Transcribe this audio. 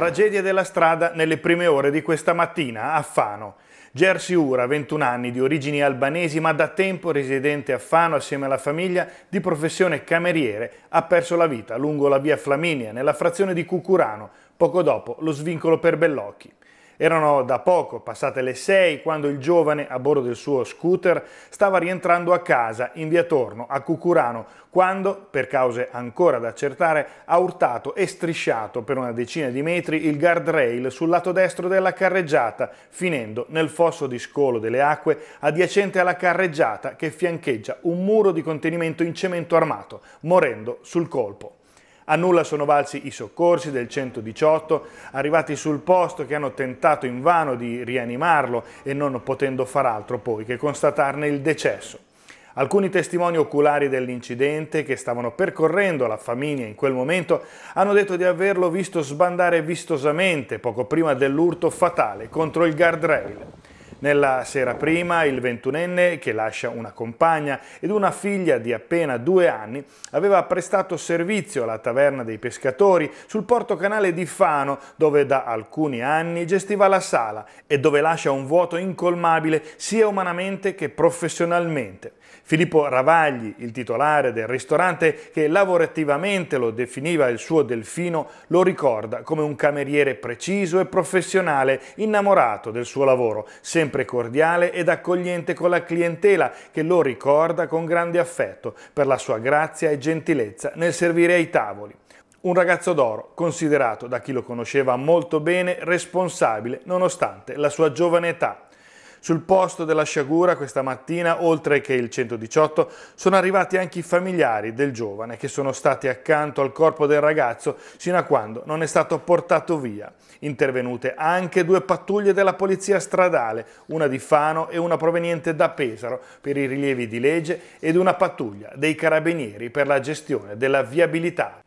tragedia della strada nelle prime ore di questa mattina a Fano. Gersi Ura, 21 anni, di origini albanesi ma da tempo residente a Fano assieme alla famiglia, di professione cameriere, ha perso la vita lungo la via Flaminia nella frazione di Cucurano, poco dopo lo svincolo per Bellocchi. Erano da poco passate le 6 quando il giovane, a bordo del suo scooter, stava rientrando a casa in via Torno, a Cucurano, quando, per cause ancora da accertare, ha urtato e strisciato per una decina di metri il guardrail sul lato destro della carreggiata, finendo nel fosso di scolo delle acque adiacente alla carreggiata che fiancheggia un muro di contenimento in cemento armato, morendo sul colpo. A nulla sono valsi i soccorsi del 118, arrivati sul posto che hanno tentato invano di rianimarlo e non potendo far altro poi che constatarne il decesso. Alcuni testimoni oculari dell'incidente che stavano percorrendo la famiglia in quel momento hanno detto di averlo visto sbandare vistosamente poco prima dell'urto fatale contro il guardrail. Nella sera prima il ventunenne, che lascia una compagna ed una figlia di appena due anni, aveva prestato servizio alla taverna dei pescatori sul porto canale di Fano, dove da alcuni anni gestiva la sala e dove lascia un vuoto incolmabile sia umanamente che professionalmente. Filippo Ravagli, il titolare del ristorante che lavorativamente lo definiva il suo delfino, lo ricorda come un cameriere preciso e professionale, innamorato del suo lavoro, sempre sempre cordiale ed accogliente con la clientela che lo ricorda con grande affetto per la sua grazia e gentilezza nel servire ai tavoli. Un ragazzo d'oro, considerato da chi lo conosceva molto bene responsabile nonostante la sua giovane età sul posto della sciagura questa mattina, oltre che il 118, sono arrivati anche i familiari del giovane che sono stati accanto al corpo del ragazzo sino a quando non è stato portato via. Intervenute anche due pattuglie della polizia stradale, una di Fano e una proveniente da Pesaro per i rilievi di legge ed una pattuglia dei carabinieri per la gestione della viabilità.